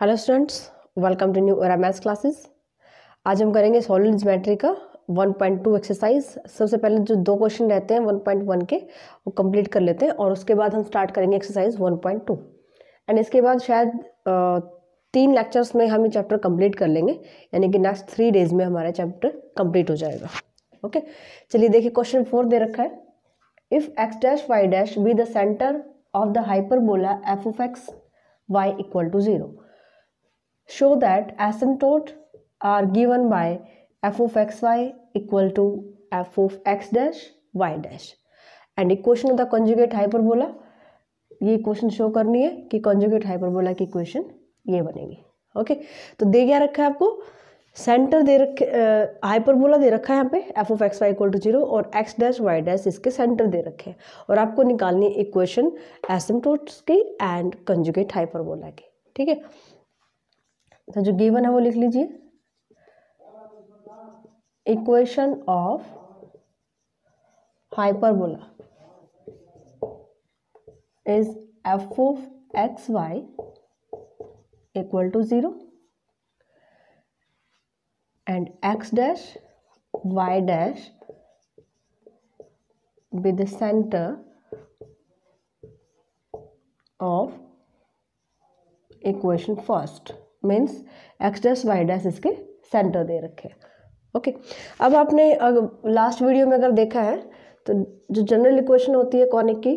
Hello students welcome to new era maths classes आज हम करेंगे सॉलिड ज्योमेट्री का 1.2 एक्सरसाइज सबसे पहले जो दो क्वेश्चन रहते हैं 1.1 के वो कंप्लीट कर लेते हैं और उसके बाद हम स्टार्ट करेंगे एक्सरसाइज 1.2 एंड इसके बाद शायद तीन लेक्चर्स में हम ये चैप्टर कंप्लीट कर लेंगे यानी कि नेक्स्ट थ्री डेज में हमारा चैप्टर कंप्लीट हो जाएगा ओके चलिए देखिए क्वेश्चन फोर दे रखा है if x dash y dash be centre of the बोला f of x y equal to zero show that asymptote are given by f of y equal to f of x dash y dash and एक question होता है conjugate ये question show करनी है कि conjugate hyperbola की question ये बनेगी ओके तो दे क्या रखा है आपको सेंटर दे रखे हाइपरबोला दे रखा है यहाँ पे f of x y equal to zero और एक्स डैश वाई डैश इसके सेंटर दे रखे हैं और आपको निकालनी है इक्वेशन एसिम्टोट्स की एंड कंजुगेट हाइपरबोला की ठीक है तो जो गिवन है वो लिख लीजिए equation of hyperbola is f of x y equal to zero and x dash y dash with centre of equation first means x dash y dash इसके सेंटर दे रखे हैं ओके अब आपने अगर लास्ट वीडियो में अगर देखा है तो जो जनरल इक्वेशन होती है कॉनिक की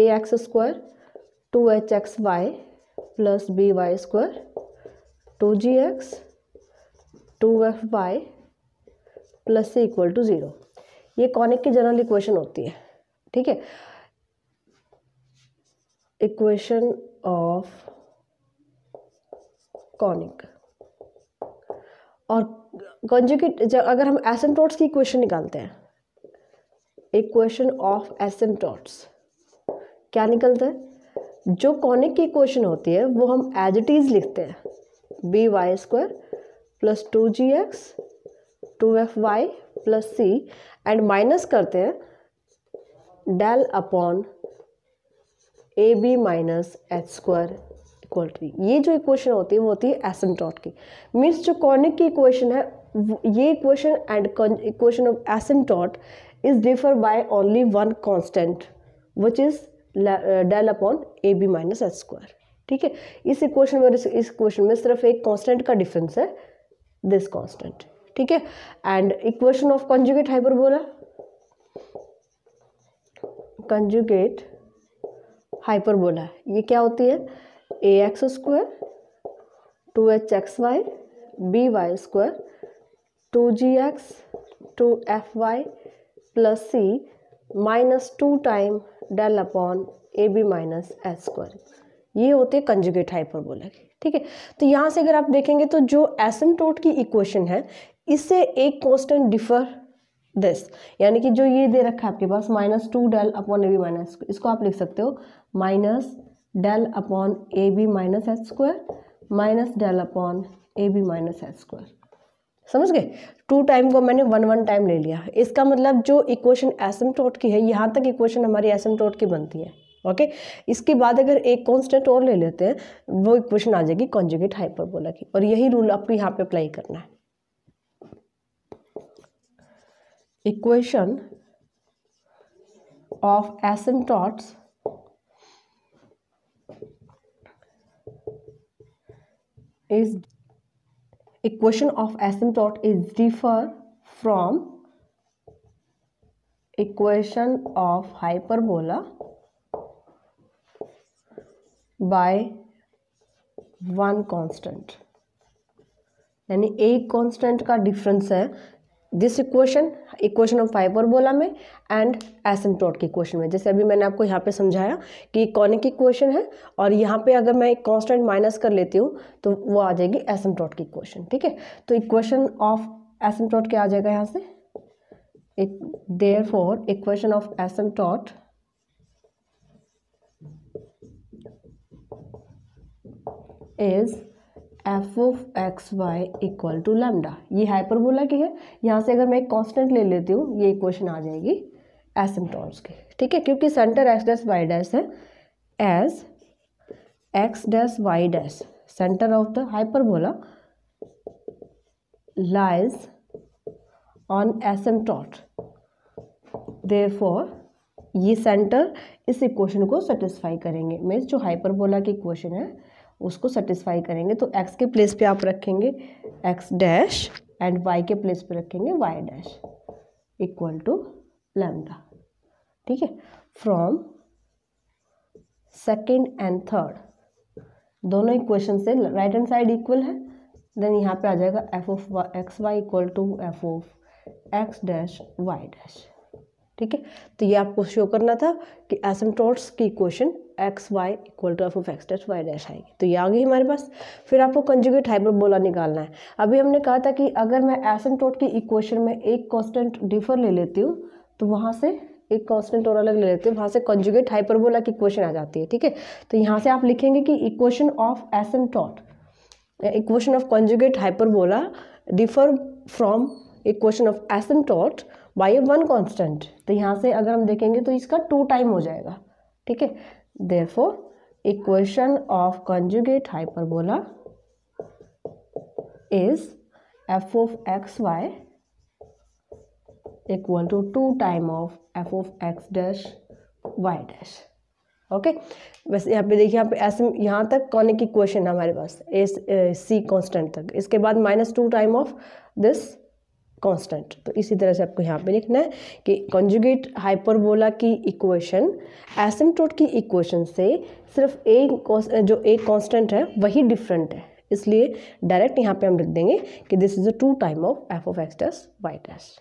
a x square two H x Y plus B Y square two ji x two F Y plus c equal to zero ये कॉनिक की जनरल इक्वेशन होती है ठीक है इक्वेशन ऑफ कॉनिक और कंजुगेट जब अगर हम एसेंटोट्स की क्वेश्चन निकालते हैं एक क्वेश्चन ऑफ एसेंटोट्स क्या निकलता है जो कॉनिक की क्वेश्चन होती है वो हम एज इट इज लिखते हैं b Y square plus two ji x two F Y plus C and minus करते हैं del upon a b minus h square equal to e. ये जो इक्वेशन होती है वो होती है एसेंटोट की मीन्स जो कॉर्निक की इक्वेशन है ये equation and equation of asymptote is differ by only one constant which is del upon a b minus h square ठीक है इस इक्वेशन में इस इक्वेशन में सिर्फ एक कांस्टेंट का डिफरेंस है दिस कांस्टेंट ठीक है and equation of conjugate hyperbola conjugate hyperbola ये क्या होती है ए x square two H x Y B Y square two ji x two F Y plus c minus two time del upon a b minus s square ये होते हैं conjugate hyperbola के ठीक है तो यहाँ से अगर आप देखेंगे तो जो टोट की इक्वेशन है इससे एक कॉन्स्टेंट डिफर दिस यानी कि जो ये दे रखा है आपके पास minus two del upon a b minus इसको आप लिख सकते हो minus del upon a b minus h square minus del upon a b minus h square समझ गए टू टाइम को मैंने वन वन टाइम ले लिया इसका मतलब जो इक्वेशन एसम टोट की है यहाँ तक इक्वेशन हमारी एसम टोट की बनती है ओके इसके बाद अगर एक कॉन्स्टेंट और ले लेते हैं वो इक्वेशन आ जाएगी कॉन्जुगेट हाइपरबोला की और यही रूल आपको यहाँ पे अप्लाई करना है equation of asymptotes is equation of asymptote is differ from equation of hyperbola by one constant यानी एक कांस्टेंट का डिफरेंस है दिस इक्वेशन इक्वेशन ऑफ बोला में एंड एसिम्टोट के क्वेश्चन में जैसे अभी मैंने आपको यहाँ पे समझाया कि कॉनिक इक्वेशन है और यहाँ पे अगर मैं कॉन्स्टेंट माइनस कर लेती हूँ तो वो आ जाएगी एसिम्टोट की क्वेश्चन ठीक है तो इक्वेशन ऑफ एसिम्टोट क्या आ जाएगा यहाँ से therefore equation of asymptote is f of x y equal to lambda ये हाइपरबोला की है यहाँ से अगर मैं एक कॉन्स्टेंट ले लेती हूँ ये इक्वेशन आ जाएगी एसिम्टॉन्स की ठीक है क्योंकि centre x dash y dash है as x dash y dash centre of the hyperbola on on asymptote for ये सेंटर इस इक्वेशन को सेटिस्फाई करेंगे मीन्स जो हाइपरबोला की इक्वेशन है उसको सेटिस्फाई करेंगे तो एक्स के प्लेस पे आप रखेंगे एक्स डैश एंड वाई के प्लेस पे रखेंगे y dash equal to lambda ठीक है फ्रॉम सेकेंड एंड थर्ड दोनों इक्वेशन से राइट हैंड साइड इक्वल है देन यहाँ पे आ जाएगा f of x y equal to f of x dash y dash ठीक है तो ये आपको शो करना था कि एसमटोट्स की equation x y equal to f of x dash y dash आएगी तो ये आ गई हमारे पास फिर आपको कंजुगेट हाइपरबोला निकालना है अभी हमने कहा था कि अगर मैं एसमटोट की इक्वेशन में एक कॉन्स्टेंट डिफर ले लेती हूँ तो वहाँ से एक कॉन्स्टेंट और अलग ले लेते हैं वहाँ से कंजुगेट हाइपरबोला की इक्वेशन आ जाती है ठीक है तो यहाँ से आप लिखेंगे कि equation of asymptote equation of conjugate hyperbola differ from equation of asymptote by one constant तो यहाँ से अगर हम देखेंगे तो इसका टू टाइम हो जाएगा ठीक है for equation of conjugate hyperbola is f of x y equal to two time of f of x dash y dash okay बस यहाँ पे देखिए यहाँ पे ऐसे यहाँ तक की क्वेश्चन है हमारे पास ए सी कॉन्स्टेंट तक इसके बाद minus two time of this constant तो इसी तरह से आपको यहाँ पे लिखना है कि कॉन्जुगेट हाइपरबोला की इक्वेशन एसिम्टोट की इक्वेशन से सिर्फ एक जो एक कांस्टेंट है वही डिफरेंट है इसलिए डायरेक्ट यहाँ पे हम लिख देंगे कि this is a two time of f of x dash y dash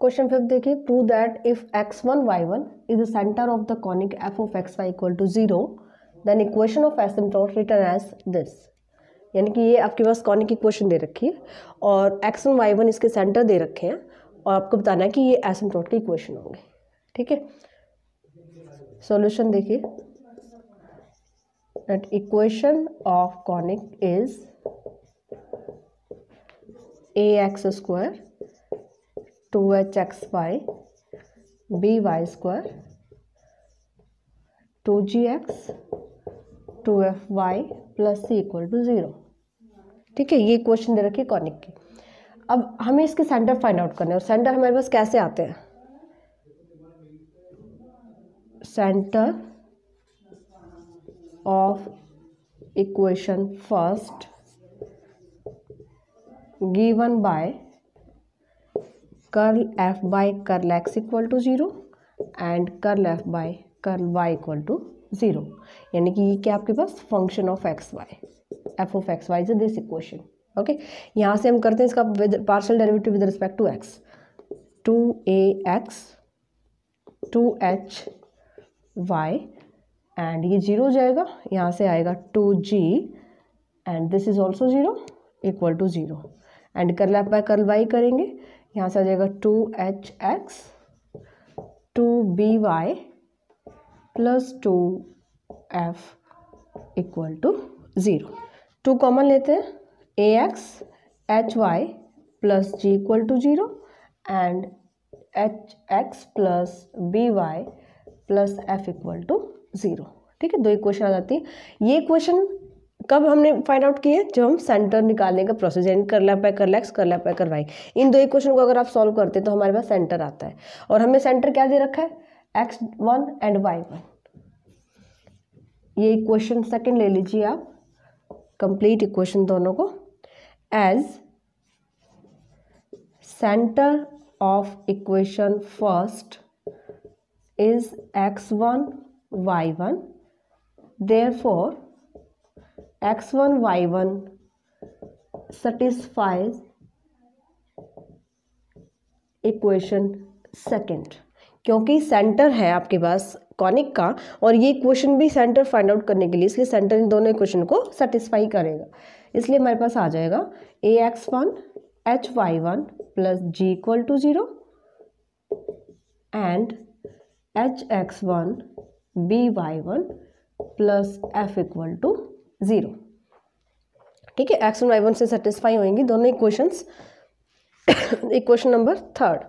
question fifth देखिए prove that if x one Y one is the centre of the conic f of x y equal to zero then equation of asymptote written as this यानी कि ये आपके पास conic equation दे रखी है और x and Y one इसके centre दे रखे हैं और आपको बताना है कि ये एसिम्टोट के इक्वेशन होंगे ठीक है सॉल्यूशन देखिए that equation of conic is b square square two square x two F Y plus c equal to zero ठीक है ये क्वेश्चन दे रखी कॉनिक की अब हमें इसके सेंटर फाइंड आउट करने और सेंटर हमारे पास कैसे आते हैं centre of equation first given by curl f by curl x equal to zero and curl f by curl Y equal to zero यानी कि ये क्या आपके पास function of x y f of x y is this equation okay यहाँ से हम करते हैं इसका with partial derivative with respect to x two a x two h Y and ये जीरो हो जाएगा यहाँ से आएगा two G and this is also zero equal to zero and curl लैप बाय कर वाई करेंगे यहाँ से आ जाएगा two H X two B Y plus two F equal to zero two common लेते हैं A X H Y plus G equal to zero and H X plus B Y plus F equal to zero ठीक है दो equation आ जाती है ये question कब हमने फाइंड आउट किए जब हम सेंटर निकालने का प्रोसेस यानी करला पाए कर करला एक्स करला पाए करवाई इन दो इक्वेशन को अगर आप सॉल्व करते हैं तो हमारे पास सेंटर आता है और हमें सेंटर क्या दे रखा है X one and Y one ये इक्वेशन सेकंड ले लीजिए आप कंप्लीट इक्वेशन दोनों को as centre of equation first is X one one Y there four X one Y one satisfies equation second क्योंकि सेंटर है आपके पास कॉनिक का और ये क्वेश्चन भी सेंटर फाइंड आउट करने के लिए इसलिए सेंटर इन दोनों क्वेश्चन को सेटिस्फाई करेगा इसलिए हमारे पास आ जाएगा A X one H Y one plus G equal to zero and H X one B Y one plus F equal to zero ठीक है एक्स वन वाई वन से सेटिस्फाई होंगी दोनों इक्वेशंस इक्वेशन नंबर थर्ड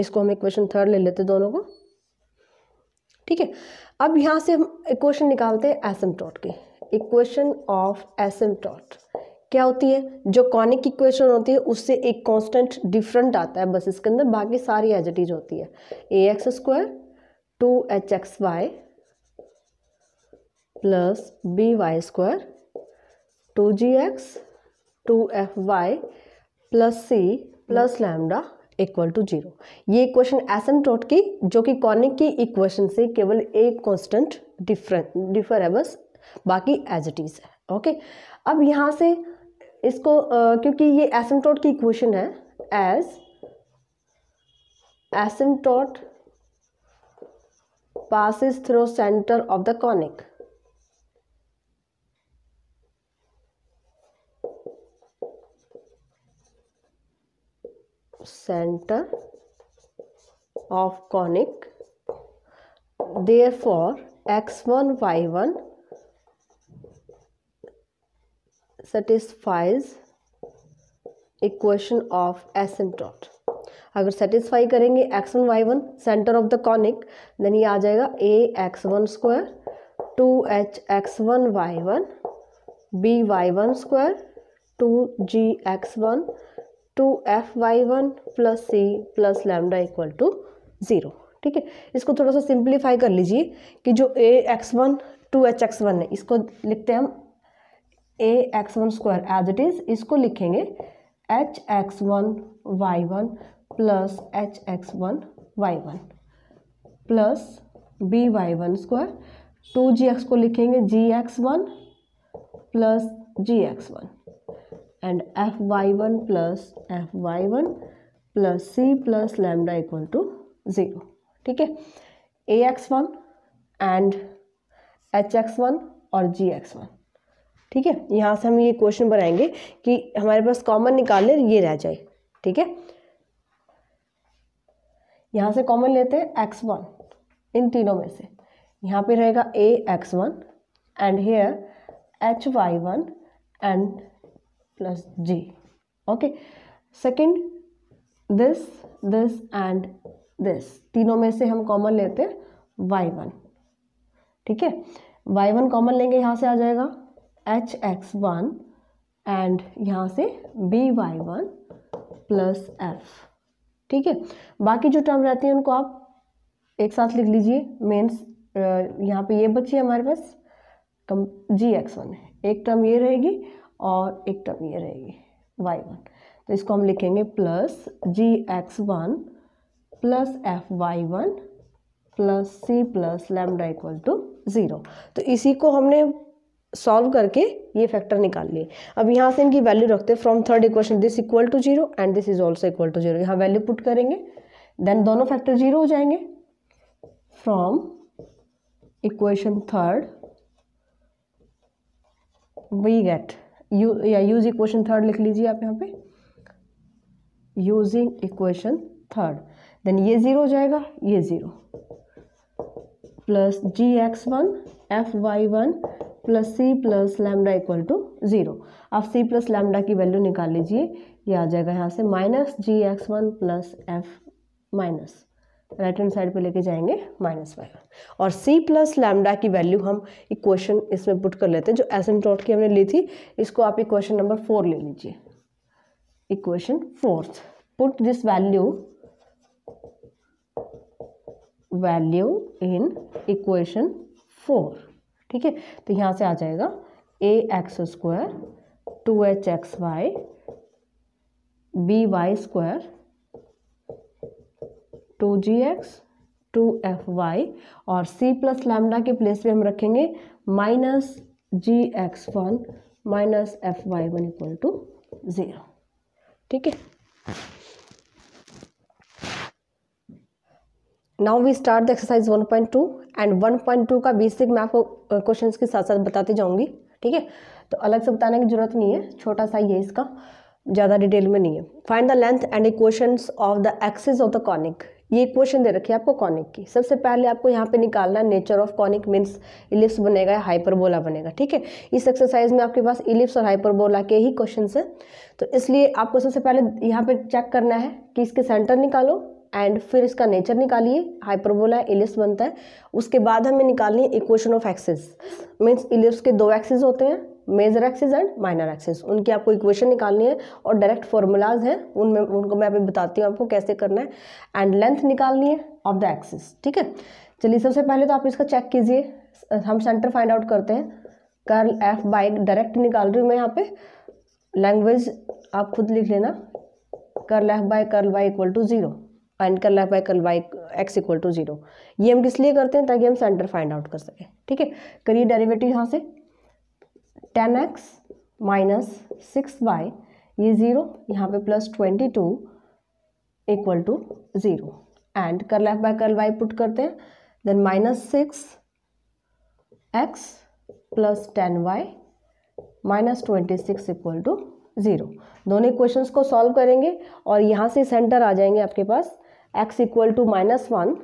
इसको हम equation third ले लेते दोनों को ठीक है अब यहाँ से हम इक्वेशन निकालते हैं टॉट की इक्वेशन ऑफ टॉट क्या होती है जो कॉनिक इक्वेशन होती है उससे एक कांस्टेंट डिफरेंट आता है बस इसके अंदर बाकी सारी एजिटीज होती है ए x square two H x Y plus B Y square two ji x two F Y plus C plus lambda equal to zero ये एसन एसेंटोट की जो कि कॉनिक की इक्वेशन से केवल एक कॉन्स्टेंट डिफरेंट डिफर है बस बाकी एज इट इज़ है ओके अब यहाँ से इसको आ, क्योंकि ये एसेंटोट की इक्वेशन है as asymptote passes through centre of the conic center of conic therefore x1 y1 satisfies equation of asymptote अगर सेटिस्फाई करेंगे X one Y one centre of the conic then ये आ जाएगा A X one square two H X one Y one B Y one square two ji X one two F Y one plus C plus lambda equal to zero ठीक है इसको थोड़ा सा simplify कर लीजिए कि जो A X one two H X one है इसको लिखते हैं हम A X one square as it is इसको लिखेंगे H X one Y one plus H X one Y one plus B Y one square two जी X को लिखेंगे G X one plus G X one and F Y one plus F Y one plus C plus lambda equal to zero ठीक है ए X one and H X one और G X one ठीक है यहाँ से हम ये question बनाएंगे कि हमारे पास कॉमन निकाल ये रह जाए ठीक है यहाँ से कॉमन लेते हैं एक्स वन इन तीनों में से यहाँ पे रहेगा A X one and here H Y one and plus G Okay. Second, this, this and this. तीनों में से हम कॉमन लेते हैं वाई वन ठीक है वाई वन कॉमन लेंगे यहाँ से आ जाएगा एच एक्स वन एंड यहाँ से B Y one plus F ठीक है बाकी जो टर्म रहती हैं उनको आप एक साथ लिख लीजिए मेंस uh, यहाँ पे ये बची है हमारे पास कम जी एक्स वन एक टर्म ये रहेगी और एक टर्म ये रहेगी वाई वन तो इसको हम लिखेंगे plus G X one plus F Y one plus C plus lambda equal to zero तो इसी को हमने सॉल्व करके ये फैक्टर निकाल लिए अब यहाँ से इनकी वैल्यू रखते हैं from third equation this equal to zero and this is also equal to zero यहाँ वैल्यू पुट करेंगे देन दोनों फैक्टर जीरो हो जाएंगे from equation third we get you या यूज इक्वेशन थर्ड लिख लीजिए आप यहाँ पे यूजिंग इक्वेशन थर्ड देन ये ज़ीरो हो जाएगा ये zero plus G X one F Y one plus C plus lambda equal to zero आप सी प्लस लैमडा की वैल्यू निकाल लीजिए ये आ जाएगा यहाँ से minus G X one plus F minus right hand side पे लेके जाएंगे माइनस फाइव और सी प्लस लैमडा की वैल्यू हम इक्वेशन इसमें पुट कर लेते हैं जो एस एम की हमने ली थी इसको आप इक्वेशन नंबर फोर ले लीजिए equation fourth put this value value in equation four ठीक है तो यहाँ से आ जाएगा A x square two H x Y B Y square two ji x two F Y और सी प्लस लैमडा के प्लेस पे हम रखेंगे minus G X one minus F Y one equal to zero ठीक है now we start the exercise 1.2 and one point two का basic मैं आपको क्वेश्चन के साथ साथ बताती जाऊंगी ठीक है तो अलग से बताने की जरूरत नहीं है छोटा सा ही है इसका ज़्यादा डिटेल में नहीं है find the length and equations of the axis of the conic ये क्वेश्चन दे रखी है आपको कॉनिक की सबसे पहले आपको यहाँ पे निकालना nature of conic means ellipse बनेगा या हाइपरबोला बनेगा ठीक है इस एक्सरसाइज में आपके पास इलिप्स और हाइपरबोला के ही क्वेश्चन है तो इसलिए आपको सबसे पहले यहाँ पे चेक करना है कि इसके सेंटर निकालो एंड फिर इसका नेचर निकालिए हाइपरबोला इलिप्स बनता है उसके बाद हमें निकालनी है equation of axes means ellipse के दो एक्सेस होते हैं major axes and minor axes उनकी आपको इक्वेशन निकालनी है और डायरेक्ट फार्मूलाज हैं उनमें उनको मैं अभी बताती हूँ आपको कैसे करना है एंड लेंथ निकालनी है ऑफ द एक्सेस ठीक है चलिए सबसे पहले तो आप इसका चेक कीजिए हम सेंटर फाइंड आउट करते हैं कर्ल एफ बाई डायरेक्ट निकाल रही हूँ मैं यहाँ पे लैंग्वेज आप खुद लिख लेना curl F by curl Y equal to zero and curl F by curl Y X equal to zero ये हम किस लिए करते हैं ताकि हम सेंटर फाइंड आउट कर सकें ठीक है करिए डेरिवेटिव यहाँ से ten X minus six by ये ज़ीरो यहाँ पे plus twenty two equal to zero and curl लेफ बाय कर वाई पुट करते हैं then minus six X plus ten Y minus twenty six equal to zero दोनों question को solve करेंगे और यहाँ से सेंटर आ जाएंगे आपके पास X equal to minus one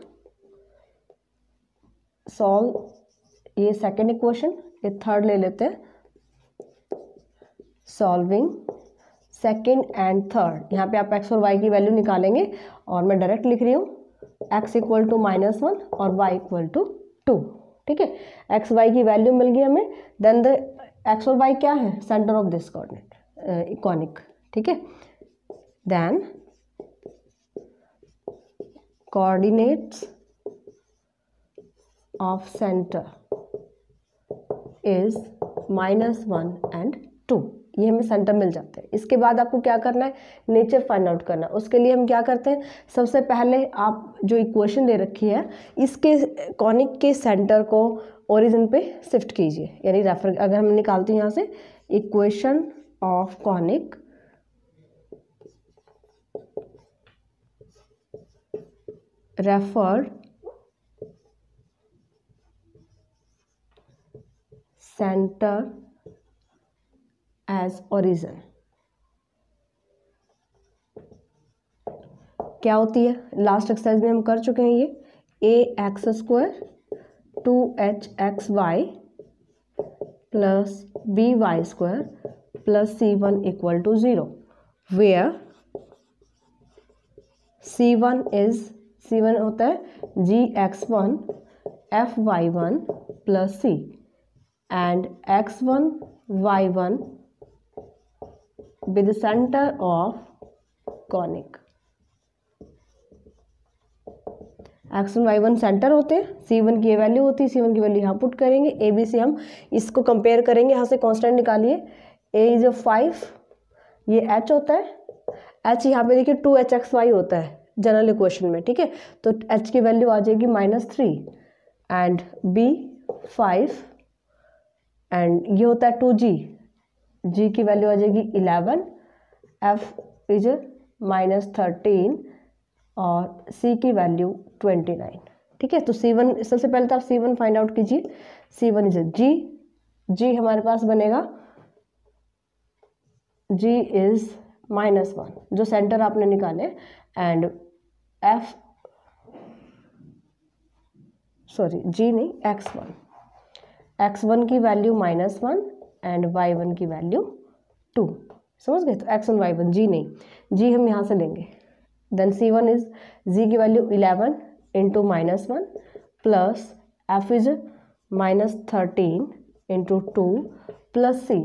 solve ये सेकेंड इक्वेशन ये थर्ड ले लेते हैं सॉल्विंग सेकेंड एंड थर्ड यहाँ पे आप एक्स और वाई की वैल्यू निकालेंगे और मैं डायरेक्ट लिख रही हूँ X equal to minus one और वाई इक्वल टू टू ठीक है एक्स वाई की वैल्यू मिल गई हमें देन द एक्स और वाई क्या है सेंटर ऑफ दिस कॉर्डिनेट इकोनिक ठीक है then coordinates of centre is minus one and two ये हमें सेंटर मिल जाते हैं इसके बाद आपको क्या करना है नेचर फाइंड आउट करना है उसके लिए हम क्या करते हैं सबसे पहले आप जो इक्वेशन दे रखी है इसके कॉनिक के सेंटर को ओरिजिन पे शिफ्ट कीजिए यानी रेफर अगर हम निकालते हैं यहाँ से equation of conic refer centre as origin क्या होती है लास्ट एक्सरसाइज में हम कर चुके हैं ये A x square two H x Y plus B Y square plus C one equal to zero where C one is C one होता है G X one F Y one plus C and X one Y one with the center of conic X one Y one centre होते हैं C one की ये value होती है C one की value यहाँ पुट करेंगे ए बी से हम इसको कंपेयर करेंगे यहाँ से कॉन्स्टेंट निकालिए ए इज अ फाइव ये एच होता है एच यहाँ पे देखिए टू एच एक्स वाई होता है जनरल इक्वेशन में ठीक है तो एच की वैल्यू आ जाएगी minus three and B five and ये होता है टू जी जी की वैल्यू आ जाएगी eleven F is minus thirteen और सी की वैल्यू ट्वेंटी नाइन ठीक है तो सी वन सबसे पहले तो आप सी वन फाइंड आउट कीजिए सी वन इज जी जी हमारे पास बनेगा जी इज़ माइनस वन जो सेंटर आपने निकाले एंड एफ सॉरी जी नहीं एक्स वन एक्स वन की value minus one and Y one की वैल्यू टू समझ गए तो X one Y one G नहीं जी हम यहाँ से लेंगे then C one is G की value eleven into minus one plus F is minus thirteen into two plus C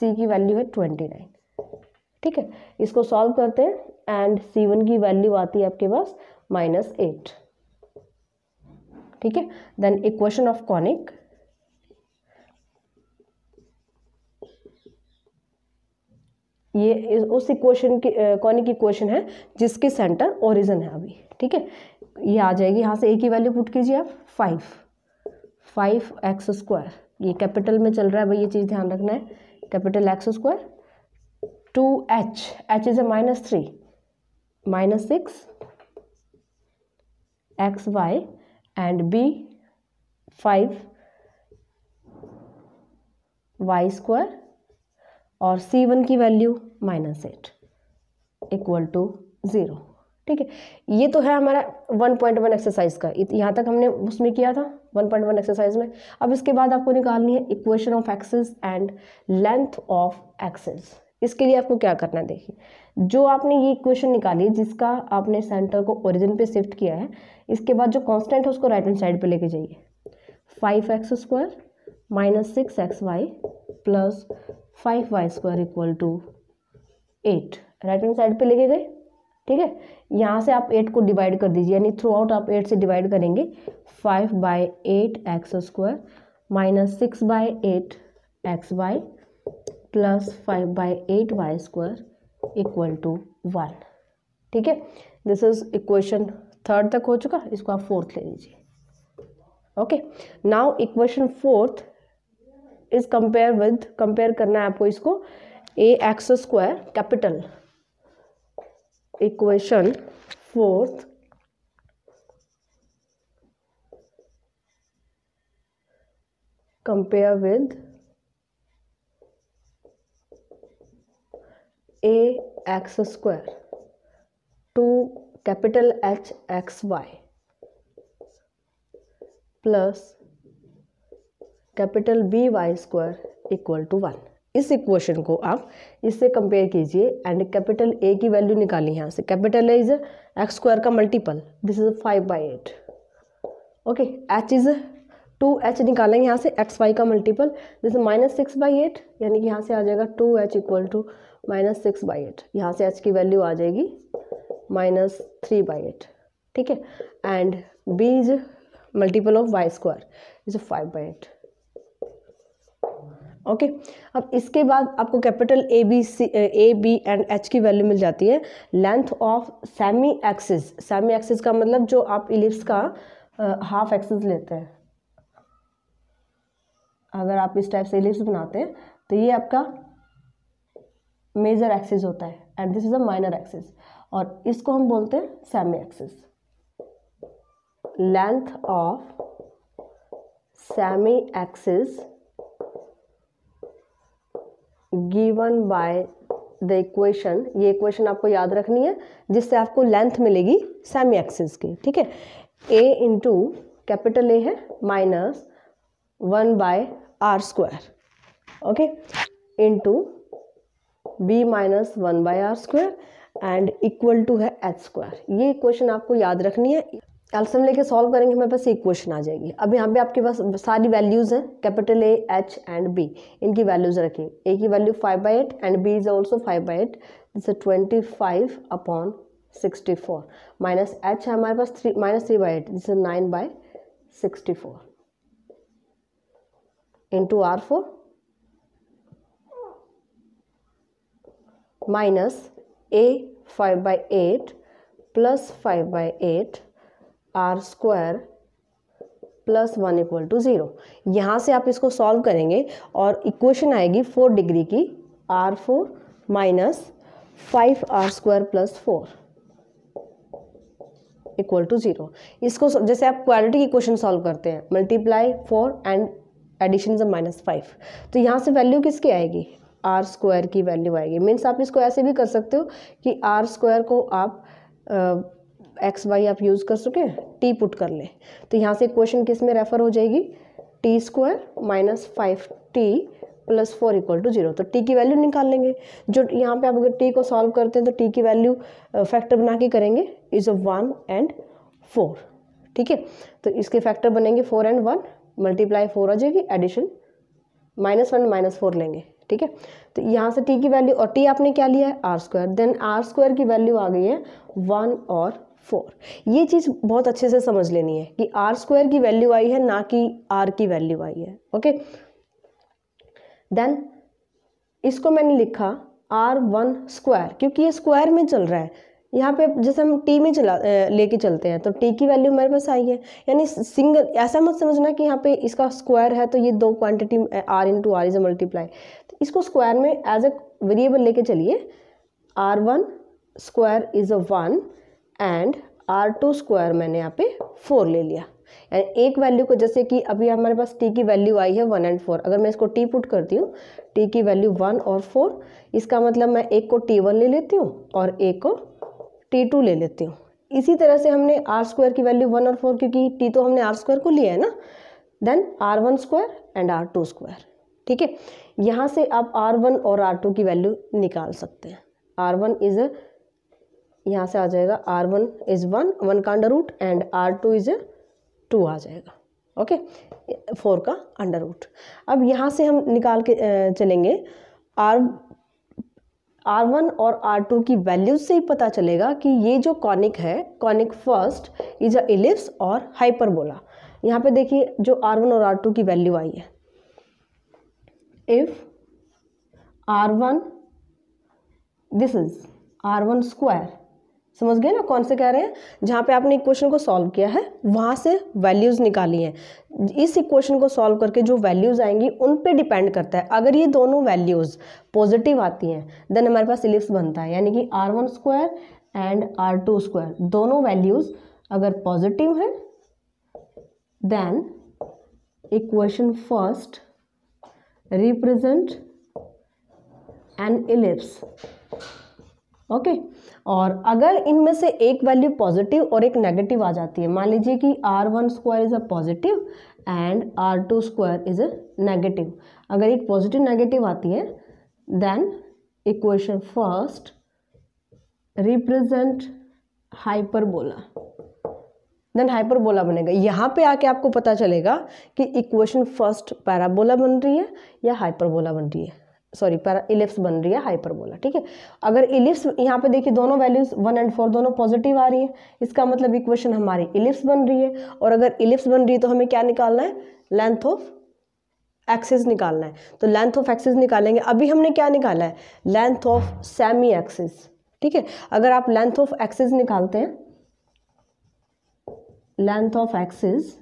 C की वैल्यू है ट्वेंटी नाइन ठीक है इसको सॉल्व करते हैं एंड सी वन की वैल्यू आती है आपके पास माइनस एट ठीक है देन इक्वेशन ऑफ कॉनिक ये उस इक्वेशन की कॉनिक इक्वेशन है जिसके सेंटर ओरिजन है अभी ठीक है ये आ जाएगी यहाँ से ए की वैल्यू पुट कीजिए आप फाइव फाइव एक्स स्क्वायर ये कैपिटल में चल रहा है भाई ये चीज़ ध्यान रखना है capital X square two H H is A minus three minus six X Y and B five Y square और सी वन की value minus eight equal to zero ठीक है ये तो है हमारा वन पॉइंट वन एक्सरसाइज का यहाँ तक हमने उसमें किया था वन पॉइंट वन एक्सरसाइज में अब इसके बाद आपको निकालनी है equation of axes and length of axes इसके लिए आपको क्या करना है देखिए जो आपने ये इक्वेशन निकाली जिसका आपने सेंटर को ओरिजिन पे शिफ्ट किया है इसके बाद जो कांस्टेंट है उसको राइट हैंड साइड पे लेके जाइए five X square minus six X Y plus five Y square equal to eight right hand side पे लेके गए ठीक है यहाँ से आप एट को डिवाइड कर दीजिए यानी थ्रू आउट आप एट से डिवाइड करेंगे five by eight X square minus six by eight X Y plus five by eight Y square equal to one ठीक है दिस इज इक्वेशन थर्ड तक हो चुका इसको आप फोर्थ ले लीजिए okay now equation fourth is compare with compare करना है आपको इसको A x square capital equation fourth compare with A x square two capital H x Y plus capital B Y square equal to one इस equation को आप इससे compare कीजिए and capital A की वैल्यू निकाली यहाँ से capital A is X square का multiple this is five by eight okay H is two H निकालेंगे यहाँ से एक्स वाई का multiple this minus six by eight यानी कि यहाँ से आ जाएगा two H equal to minus six by eight यहाँ से एच की वैल्यू आ जाएगी माइनस थ्री बाई एट ठीक है and B is multiple of Y square is five by eight okay अब इसके बाद आपको capital A B C A B and H की वैल्यू मिल जाती है length of semi axis semi axis का मतलब जो आप इलिप्स का हाफ एक्सिस लेते हैं अगर आप इस टाइप से इलिप्स बनाते हैं तो ये आपका मेजर एक्सिस होता है and this is a minor axis और इसको हम बोलते हैं semi axis length of semi axis given by the equation ये इक्वेशन आपको याद रखनी है जिससे आपको लेंथ मिलेगी सेमी एक्सिस की ठीक है ए इंटू कैपिटल ए है minus one by R square okay into B minus one by R square and equal to है एच स्क्वायर ये इक्वेशन आपको याद रखनी है कैल्शियम लेके सॉल्व करेंगे हमारे पास एक क्वेश्चन आ जाएगी अब यहाँ पे आपके पास सारी वैल्यूज़ हैं capital A H and B इनकी वैल्यूज़ रखिए ए की value five by eight and B is also five by eight this twenty five upon sixty four minus H है हमारे पास three minus three by eight this nine by sixty four into R four minus A five by eight plus five by eight R square plus one equal to zero यहाँ से आप इसको solve करेंगे और equation आएगी four degree की R four minus five R square plus four equal to zero इसको जैसे आप क्वालिटी की सॉल्व करते हैं मल्टीप्लाई फोर एंड एडिशन से माइनस फाइव तो यहाँ से वैल्यू किसकी आएगी आर स्क्वायर की वैल्यू आएगी मीन्स आप इसको ऐसे भी कर सकते हो कि आर स्क्वायर को आप एक्स वाई आप यूज़ कर सकें टी पुट कर लें तो यहाँ से क्वेश्चन किस में रेफर हो जाएगी T square minus five T plus four equal to zero तो टी की वैल्यू निकाल लेंगे जो यहाँ पे आप अगर टी को सॉल्व करते हैं तो टी की वैल्यू फैक्टर बना के करेंगे is of one and four ठीक है तो इसके फैक्टर बनेंगे four and one multiply four आ जाएगी addition minus one minus four लेंगे ठीक है तो यहाँ से टी की वैल्यू और टी आपने क्या लिया है R square then R square की वैल्यू आ गई है वन और फोर ये चीज़ बहुत अच्छे से समझ लेनी है कि आर स्क्वायर की वैल्यू आई है ना कि आर की वैल्यू आई है ओके देन इसको मैंने लिखा आर वन स्क्वायर क्योंकि ये स्क्वायर में चल रहा है यहाँ पे जैसे हम टी में चला लेके चलते हैं तो टी की वैल्यू हमारे पास आई है यानी सिंगल ऐसा मत समझना कि यहाँ पे इसका स्क्वायर है तो ये दो quantity R into R is multiply तो इसको स्क्वायर में एज अ वेरिएबल लेके चलिए R one square is a one and R two square मैंने यहाँ पे फोर ले लिया एंड एक वैल्यू को जैसे कि अभी हमारे पास टी की वैल्यू आई है वन एंड फोर अगर मैं इसको टी पुट करती हूँ टी की वैल्यू वन और फोर इसका मतलब मैं एक को टी वन ले लेती हूँ और एक को टी टू ले लेती हूँ इसी तरह से हमने आर स्क्वायर की वैल्यू वन और फोर क्योंकि टी तो हमने आर स्क्वायर को लिया है ना then R one square and R two square ठीक है यहाँ से आप आर वन और आर टू की वैल्यू निकाल सकते हैं आर वन इज़ अ यहाँ से आ जाएगा R one is one one का under root and R two is two आ जाएगा ओके फोर का अंडर रूट अब यहाँ से हम निकाल के चलेंगे आर आर वन और आर टू की वैल्यूज से ही पता चलेगा कि ये जो कॉनिक है conic first is a ellipse और हाइपरबोला यहाँ पे देखिए जो आर वन और आर टू की वैल्यू आई है if are one this is R one square समझ गए ना कौन से कह रहे हैं जहाँ पे आपने इक्वेशन को सॉल्व किया है वहाँ से वैल्यूज़ निकाली हैं इस इक्वेशन को सॉल्व करके जो वैल्यूज़ आएंगी उन पे डिपेंड करता है अगर ये दोनों वैल्यूज़ पॉजिटिव आती हैं देन हमारे पास इलिप्स बनता है यानी कि R one square and R two square दोनों वैल्यूज़ अगर पॉजिटिव हैं then equation first represent an ellipse okay okay? और अगर इनमें से एक वैल्यू पॉजिटिव और एक नेगेटिव आ जाती है मान लीजिए कि R one square is a positive and R two square is a negative अगर एक पॉजिटिव नेगेटिव आती है then equation first represent hyperbola then hyperbola बनेगा यहाँ पे आके आपको पता चलेगा कि इक्वेशन फर्स्ट पैराबोला बन रही है या हाइपरबोला बन रही है सॉरी इलिप्स बन रही है हाइपरबोला ठीक है अगर इलिप्स यहाँ पे देखिए दोनों वैल्यूज वन एंड फोर दोनों पॉजिटिव आ रही है इसका मतलब इक्वेशन हमारी इलिप्स बन रही है और अगर इलिप्स बन रही है तो हमें क्या निकालना है लेंथ ऑफ एक्सिस निकालना है तो लेंथ ऑफ एक्सिस निकालेंगे अभी हमने क्या निकाला है लेंथ ऑफ सेमी एक्सिस ठीक है अगर आप लेंथ ऑफ एक्सिस निकालते हैं लेंथ ऑफ एक्सिस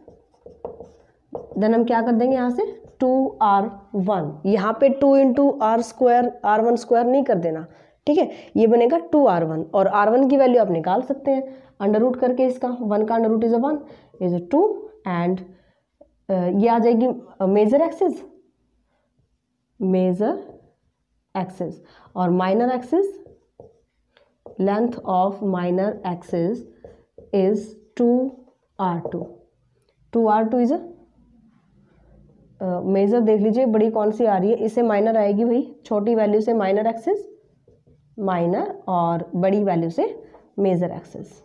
देन हम क्या कर देंगे यहाँ से टू आर वन यहाँ पे two into R square R one square नहीं कर देना ठीक है ये बनेगा टू आर वन और आर वन की वैल्यू आप निकाल सकते हैं अंडर रूट करके इसका वन का under root is a one is a two and ये आ जाएगी मेजर एक्सिस मेजर एक्सिस और minor axis length of minor axis is two R two two R two is a major देख लीजिए बड़ी कौन सी आ रही है इसे माइनर आएगी भाई छोटी वैल्यू से माइनर एक्सेस माइनर और बड़ी वैल्यू से मेजर एक्सेस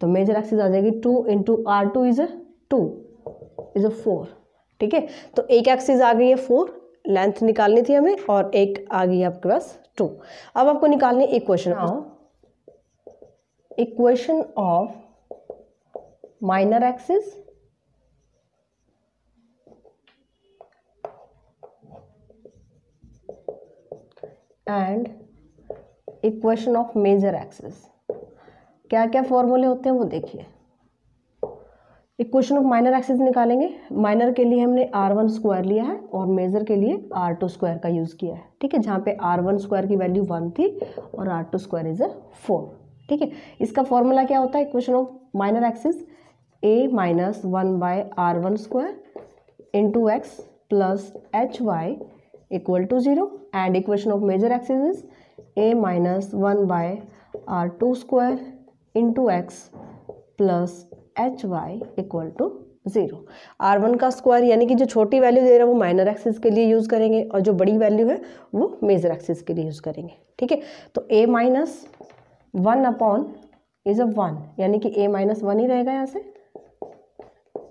तो मेजर एक्सेस आ जाएगी two into R two is a two is a four ठीक है तो एक एक्सेस आ गई है फोर लेंथ निकालनी थी हमें और एक आ गई है आपके पास टू अब आपको निकालनी है question of equation of minor axis and equation of major axis क्या क्या फॉर्मूले होते हैं वो देखिए इक्वेशन ऑफ माइनर एक्सेस निकालेंगे माइनर के लिए हमने आर वन स्क्वायर लिया है और मेजर के लिए आर टू स्क्वायर का यूज़ किया है ठीक है जहाँ पे आर वन स्क्वायर की वैल्यू वन थी और R two square is a four ठीक है इसका फॉर्मूला क्या होता है equation of minor axis A minus one by R one square into X plus H Y equal to 0 and equation of major axis A minus one 1 R two square into X plus H Y equal to zero R one का square यानी कि जो छोटी value दे रहा है वो minor axis के लिए यूज़ करेंगे और जो बड़ी वैल्यू है वो मेजर एक्सिस के लिए यूज़ करेंगे ठीक है तो A minus one upon is a one यानी कि ए माइनस वन ही रहेगा यहाँ से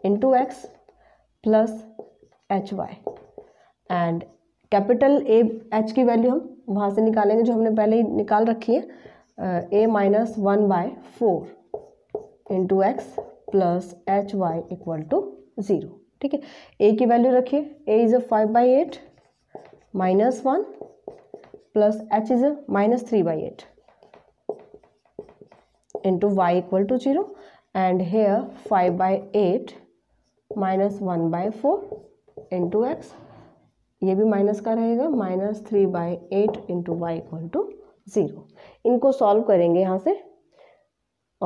into X plus H Y and capital A H की वैल्यू हम वहाँ से निकालेंगे जो हमने पहले ही निकाल रखी है A minus one by four into X plus H Y equal to zero ठीक है ए की वैल्यू रखिए A is a five by eight minus one plus H is a minus three by eight into Y equal to zero and here five by eight minus one by four into X ये भी minus का रहेगा minus three by eight into Y equal to zero इनको solve करेंगे यहाँ से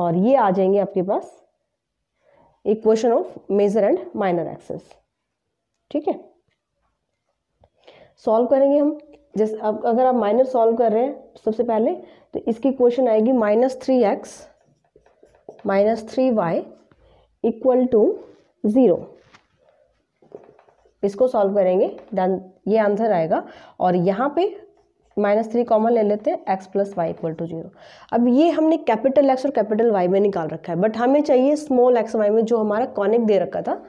और ये आ जाएंगे आपके पास equation of major and minor axis ठीक है सॉल्व करेंगे हम जैसे अब अगर आप माइनस सॉल्व कर रहे हैं सबसे पहले तो इसकी क्वेश्चन आएगी minus three X minus three Y equal to zero इसको सॉल्व करेंगे देन ये आंसर आएगा और यहाँ पे माइनस थ्री कॉमन ले लेते हैं X plus Y equal to zero अब ये हमने कैपिटल एक्स और कैपिटल वाई में निकाल रखा है बट हमें चाहिए स्मॉल एक्स वाई में जो हमारा कॉनिक दे रखा था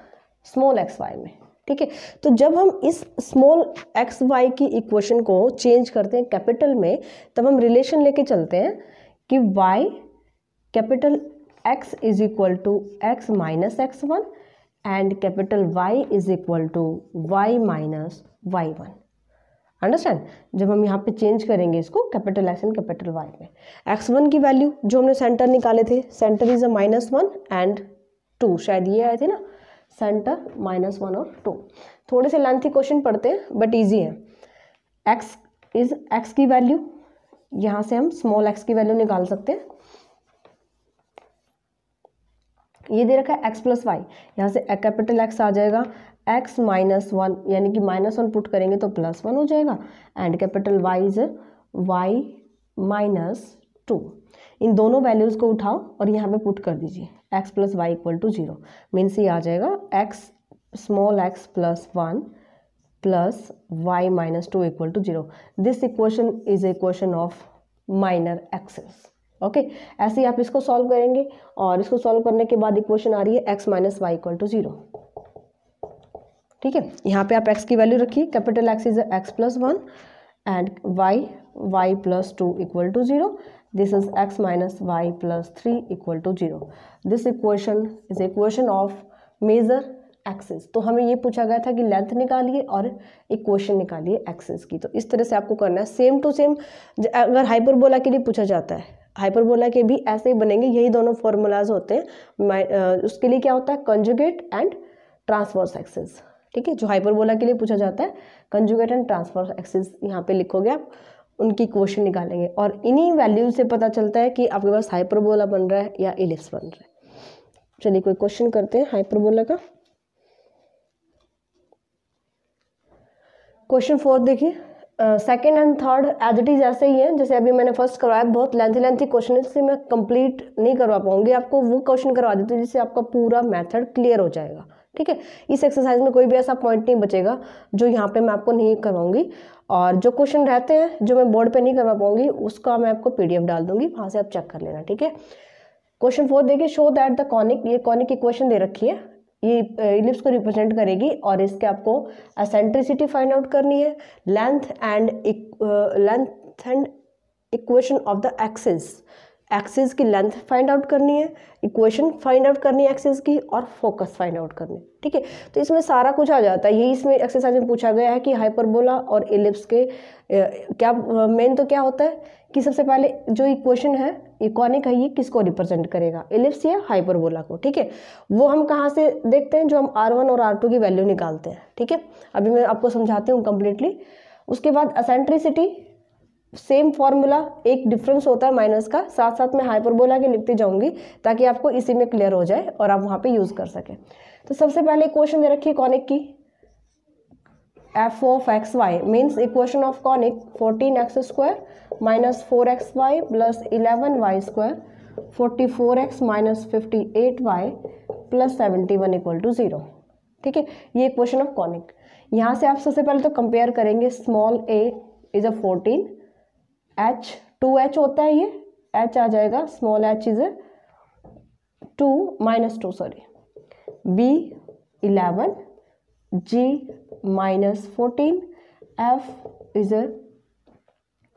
स्मॉल एक्स वाई में ठीक है तो जब हम इस स्मॉल एक्स वाई की इक्वेशन को चेंज करते हैं कैपिटल में तब हम रिलेशन लेके चलते हैं कि Y capital X is equal to X minus X one and capital Y is equal to Y minus Y1. Understand जब हम यहाँ पे चेंज करेंगे इसको capital X and capital Y में एक्स वन की वैल्यू जो हमने सेंटर निकाले थे centre is a minus one and two शायद ये आए थे ना सेंटर माइनस वन और टू थोड़े से लेंथी क्वेश्चन पढ़ते हैं बट इजी है एक्स इज एक्स की वैल्यू यहाँ से हम स्मॉल एक्स की वैल्यू निकाल सकते हैं ये दे रखा है एक्स प्लस वाई यहाँ से कैपिटल एक्स आ जाएगा एक्स माइनस वन यानी कि माइनस वन पुट करेंगे तो प्लस वन हो जाएगा and capital Y is Y minus two इन दोनों वैल्यूज़ को उठाओ और यहाँ पे पुट कर दीजिए X plus Y equal to zero means ये आ जाएगा X small X plus one plus Y minus two equal to zero this equation is a question of minor axis okay ऐसे ही आप इसको सॉल्व करेंगे और इसको सॉल्व करने के बाद इक्वेशन आ रही है X minus Y equal to zero ठीक है यहाँ पे आप एक्स की वैल्यू रखिए capital X is X plus one and Y Y plus two equal to zero this is X minus Y plus three equal to zero this equation is equation of major axis तो हमें ये पूछा गया था कि length निकालिए और equation निकालिए एक्सेस की तो इस तरह से आपको करना है सेम टू सेम अगर हाइपरबोला के लिए पूछा जाता है हाइपरबोला के भी ऐसे ही बनेंगे यही दोनों फॉर्मूलाज होते हैं उसके लिए क्या होता है कंजुगेट एंड ट्रांसवर्स एक्सिस ठीक है जो हाइपरबोला के लिए पूछा जाता है कंजुगेट एंड ट्रांसफर एक्सिस यहाँ पे लिखोगे आप उनकी क्वेश्चन निकालेंगे और इन्हीं वैल्यू से पता चलता है कि आपके पास हाइपरबोला बन रहा है या इलिप्स बन रहा है चलिए कोई क्वेश्चन करते हैं हाइपरबोला का क्वेश्चन फोर देखिए second and third as it is ऐसे ही है जैसे अभी मैंने फर्स्ट करवाया बहुत लेंथी लेंथी क्वेश्चन है मैं कंप्लीट नहीं करवा पाऊंगी आपको वो क्वेश्चन करवा देती हूँ जिससे आपका पूरा मेथड क्लियर हो जाएगा ठीक है इस एक्सरसाइज में कोई भी ऐसा पॉइंट नहीं बचेगा जो यहाँ पे मैं आपको नहीं करवाऊंगी और जो क्वेश्चन रहते हैं जो मैं बोर्ड पर नहीं करवा पाऊंगी उसका मैं आपको पी डाल दूंगी वहाँ से आप चेक कर लेना ठीक है क्वेश्चन फोर देखिए शो दैट द कॉनिक ये कॉनिक की क्वेश्चन दे रखी है ये इलिप्स को रिप्रेजेंट करेगी और इसके आपको असेंट्रिसिटी फाइंड आउट करनी है length and length and equation of the axis axis की लेंथ फाइंड आउट करनी है इक्वेशन फाइंड आउट करनी है एक्सिस की और फोकस फाइंड आउट करनी है ठीक है तो इसमें सारा कुछ आ जाता है यही इसमें एक्सरसाइज में पूछा गया है कि हाइपरबोला और इलिप्स के क्या मेन तो क्या होता है कि सबसे पहले जो इक्वेशन है इकोनिक है ये किसको रिप्रेजेंट करेगा एलिप्स या हाइपरबोला को ठीक है वो हम कहाँ से देखते हैं जो हम आर वन और आर टू की वैल्यू निकालते हैं ठीक है अभी मैं आपको समझाती हूँ कम्प्लीटली उसके बाद असेंट्रिसिटी सेम फॉर्मूला एक डिफरेंस होता है माइनस का साथ साथ में हाइपरबोला के लिखती जाऊंगी ताकि आपको इसी में क्लियर हो जाए और आप वहाँ पे यूज़ कर सकें तो सबसे पहले क्वेश्चन दे रखिए कॉनिक की F of x Y means equation of conic fourteen X square minus four X Y plus eleven Y square forty four X minus fifty eight Y plus seventy one equal to zero ठीक है ये equation of conic यहाँ से आप सबसे पहले तो compare करेंगे small A is a fourteen H two H होता है ये एच आ जाएगा small H is a two minus two sorry B eleven G minus F is a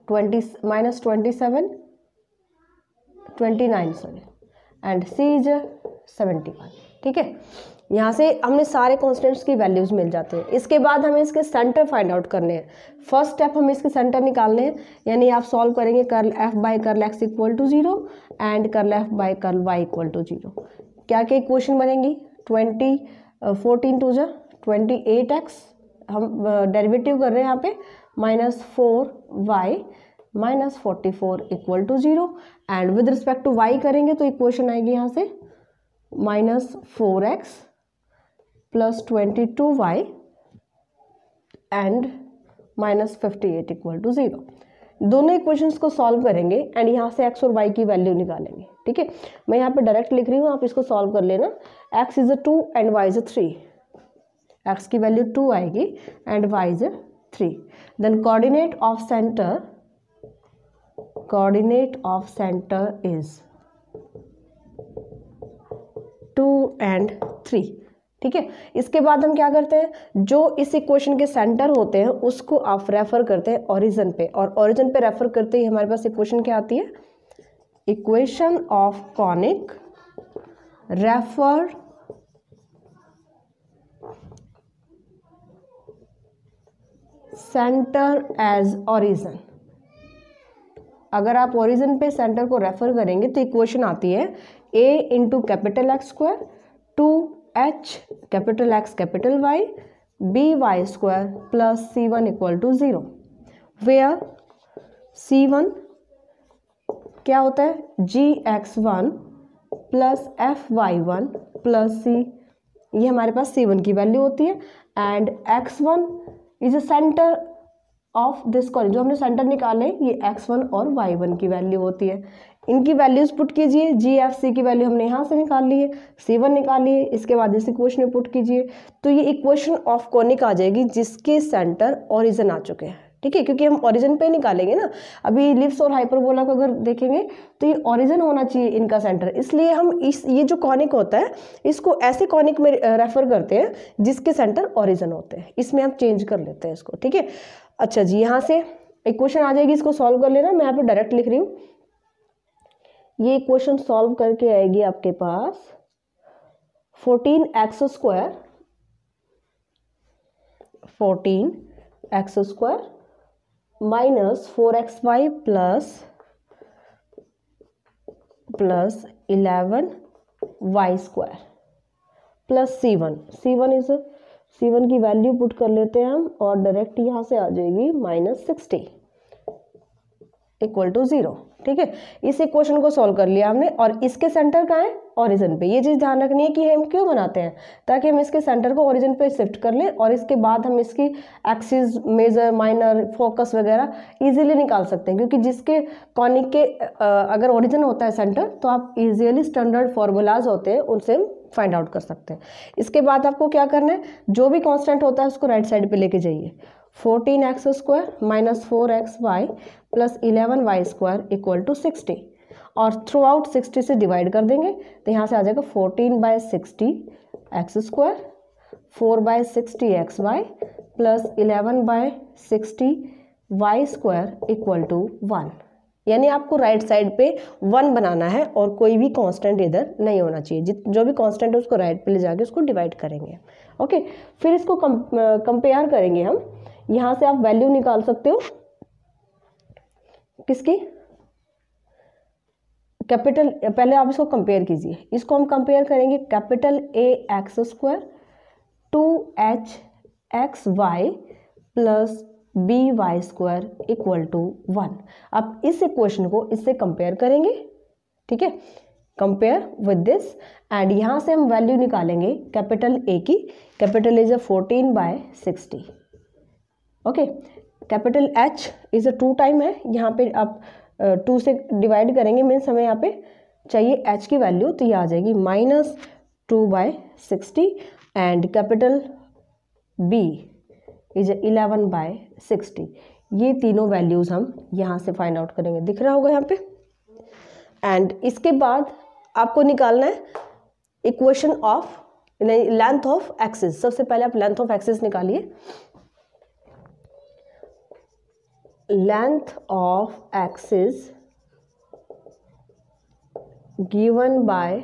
twenty minus twenty seven twenty nine sorry and C is seventy one ठीक है यहाँ से हमने सारे कॉन्स्टेंट्स की वैल्यूज़ मिल जाते हैं इसके बाद हमें इसके सेंटर फाइंड आउट करने हैं फर्स्ट स्टेप हमें इसके सेंटर निकालने हैं यानी आप सॉल्व करेंगे curl F by curl x equal to zero and curl F by curl Y equal to zero क्या क्या इक्वेशन बनेंगी ट्वेंटी फोर्टीन टू जो ट्वेंटी एट एक्स हम डेरिवेटिव कर रहे हैं यहाँ पे minus four Y minus forty four equal to zero and with respect to Y करेंगे तो इक्वेशन आएगी यहाँ से minus four X plus twenty two Y and minus fifty eight equal to zero दोनों इक्वेशंस को सॉल्व करेंगे and यहाँ से एक्स और वाई की वैल्यू निकालेंगे ठीक है मैं यहाँ पे डायरेक्ट लिख रही हूँ आप इसको सॉल्व कर लेना X is a two and Y is a three X की वैल्यू टू आएगी and Y is three then coordinate of centre coordinate of centre is two and three ठीक है इसके बाद हम क्या करते हैं जो इस इक्वेशन के सेंटर होते हैं उसको आप रेफर करते हैं ओरिजन पे और ओरिजन पे रेफर करते ही हमारे पास इक्वेशन क्या आती है equation of conic refer centre as origin अगर आप ओरिजन पे सेंटर को रेफर करेंगे तो इक्वेशन आती है A into capital X square two H capital X capital Y B Y square plus C one equal to zero where C one क्या होता है G X one plus F Y one plus C ये हमारे पास C one की value होती है and X one is a centre of this column जो हमने सेंटर निकाले ये एक्स वन और वाई वन की वैल्यू होती है इनकी वैल्यूज पुट कीजिए जी एफ सी की वैल्यू हमने यहाँ से निकाल ली है सी वन निकाल ली है इसके बाद इस इक्वेशन में पुट कीजिए तो ये इक्वेशन ऑफ कॉनिक आ जाएगी जिसके सेंटर ऑरिजन आ चुके हैं ठीक है क्योंकि हम ओरिजिन पे निकालेंगे ना अभी लिप्स और हाइपरबोला को अगर देखेंगे तो ये ओरिजिन होना चाहिए इनका सेंटर इसलिए हम इस ये जो कॉनिक होता है इसको ऐसे कॉनिक में रेफर करते हैं जिसके सेंटर ओरिजिन होते हैं इसमें हम चेंज कर लेते हैं इसको ठीक है अच्छा जी यहाँ से एक क्वेश्चन आ जाएगी इसको सॉल्व कर लेना मैं यहाँ पर डायरेक्ट लिख रही हूँ ये क्वेश्चन सॉल्व करके आएगी आपके पास fourteen X square fourteen X square minus four X Y plus plus eleven Y square plus C one C one is C one की वैल्यू पुट कर लेते हैं हम और डायरेक्ट यहाँ से आ जाएगी minus sixty equal to zero ठीक है इस इक्वेशन को सॉल्व कर लिया हमने और इसके सेंटर कहाँ है ऑरिजन पे ये चीज़ ध्यान रखनी है कि हम क्यों बनाते हैं ताकि हम इसके सेंटर को ऑरिजन पे शिफ्ट कर लें और इसके बाद हम इसकी एक्सिस मेजर माइनर फोकस वगैरह इजीली निकाल सकते हैं क्योंकि जिसके कॉनिक के अगर ओरिजिन होता है सेंटर तो आप इजीली स्टैंडर्ड फॉर्मूलाज होते हैं उनसे फाइंड आउट कर सकते हैं इसके बाद आपको क्या करना है जो भी कॉन्स्टेंट होता है उसको राइट साइड पर लेके जाइए fourteen X square minus four X Y plus eleven Y square equal to sixty और थ्रू आउट सिक्सटी से डिवाइड कर देंगे तो यहाँ से आ जाएगा fourteen by sixty X square four by sixty X Y plus eleven by sixty Y square equal to one यानी आपको राइट साइड पे वन बनाना है और कोई भी कांस्टेंट इधर नहीं होना चाहिए जित जो भी कांस्टेंट है उसको राइट पे ले जाके उसको डिवाइड करेंगे ओके फिर इसको कंपेयर करेंगे हम यहाँ से आप वैल्यू निकाल सकते हो किसकी कैपिटल पहले आप इसको कंपेयर कीजिए इसको हम कंपेयर करेंगे capital A x square two H x Y plus B Y square equal to one आप इस इक्वेशन को इससे कंपेयर करेंगे ठीक है कंपेयर विद दिस एंड यहां से हम वैल्यू निकालेंगे कैपिटल ए की capital is a fourteen by sixty okay capital H is a two time है यहाँ पे आप टू से डिवाइड करेंगे मीन्स हमें यहाँ पे चाहिए एच की वैल्यू तो ये आ जाएगी minus two by sixty and capital B is eleven by sixty ये तीनों वैल्यूज़ हम यहाँ से फाइंड आउट करेंगे दिख रहा होगा यहाँ पे एंड इसके बाद आपको निकालना है equation of length of axis सबसे पहले आप लेंथ ऑफ एक्सिस निकालिए length of axis given by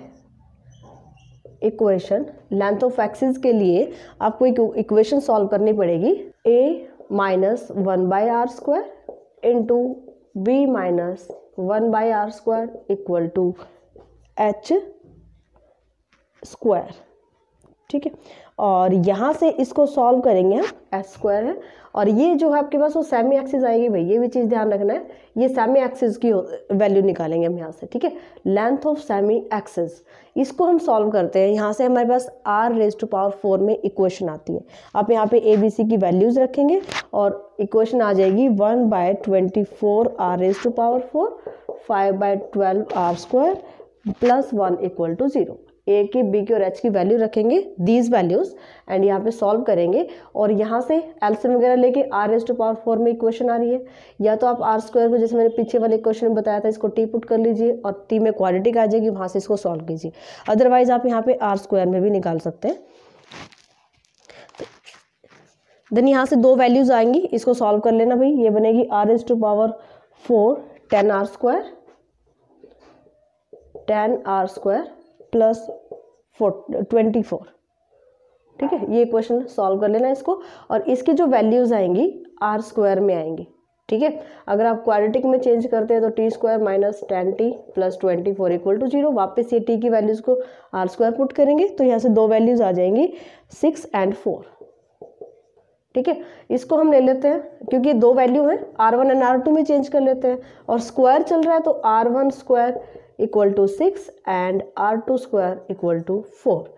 equation length of axis के लिए आपको एक इक्वेशन सॉल्व करनी पड़ेगी A minus one by R square into B minus one by R square equal to H square ठीक है और यहाँ से इसको सॉल्व करेंगे हम एस स्क्वायर है और ये जो है आपके पास वो सेमी एक्सिस आएगी भाई ये भी चीज़ ध्यान रखना है ये सेमी एक्सिस की वैल्यू निकालेंगे हम यहाँ से ठीक है लेंथ ऑफ सेमी एक्सिस इसको हम सॉल्व करते हैं यहाँ से हमारे पास R raise to power four में इक्वेशन आती है आप यहाँ पे ए बी सी की वैल्यूज़ रखेंगे और इक्वेशन आ जाएगी one by twenty four R raise to power four five by twelve R square plus one equal to zero A के बी की और एच की वैल्यू रखेंगे दीज वैल्यूज़ एंड यहाँ पे सॉल्व करेंगे और यहाँ से एल्सियम वगैरह लेके R S to power four में इक्वेशन आ रही है या तो आप आर स्क्वायर को जैसे मैंने पीछे वाले इक्वेशन में बताया था इसको टी पुट कर लीजिए और टी में क्वालिटी आ जाएगी वहाँ से इसको सॉल्व कीजिए अदरवाइज आप यहाँ पर आर स्क्वायर में भी निकाल सकते हैं देन यहाँ से दो वैल्यूज़ आएंगी इसको सॉल्व कर लेना भाई ये बनेगी R S to power four ten R square ten R square plus twenty four ठीक है ये क्वेश्चन सॉल्व कर लेना इसको और इसकी जो वैल्यूज़ आएंगी आर स्क्वायर में आएंगी ठीक है अगर आप क्वाड्रेटिक में चेंज करते हैं तो T square minus ten T plus twenty four equal to zero वापस ये टी की वैल्यूज़ को आर स्क्वायर पुट करेंगे तो यहाँ से दो वैल्यूज़ आ जाएंगी सिक्स एंड फोर ठीक है इसको हम ले लेते हैं क्योंकि ये दो वैल्यू हैं R one and R two में चेंज कर लेते हैं और स्क्वायर चल रहा है तो R one square equal to six and R two square equal to four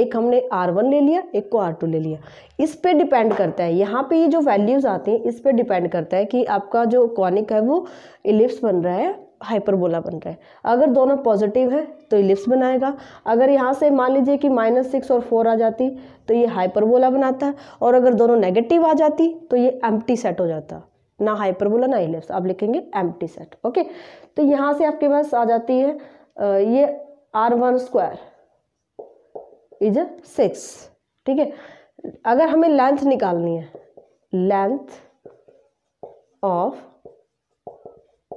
एक हमने आर वन ले लिया एक को आर टू ले लिया इस पे डिपेंड करता है यहाँ पे ये जो वैल्यूज़ आते हैं इस पे डिपेंड करता है कि आपका जो कॉनिक है वो इलिप्स बन रहा है हाइपरबोला बन रहा है अगर दोनों पॉजिटिव है तो इलिप्स बनाएगा अगर यहाँ से मान लीजिए कि माइनस सिक्स और फोर आ जाती तो ये हाइपरबोला बनाता और अगर दोनों नेगेटिव आ जाती तो ये एम्प्टी सेट हो जाता ना हाइपरबोला ना इलिप्स आप लिखेंगे एम सेट ओके तो यहाँ से आपके पास आ जाती है ये R one square is six ठीक है अगर हमें लेंथ निकालनी है length of